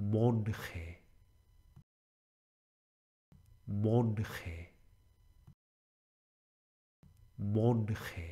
موڈے موڈے موڈے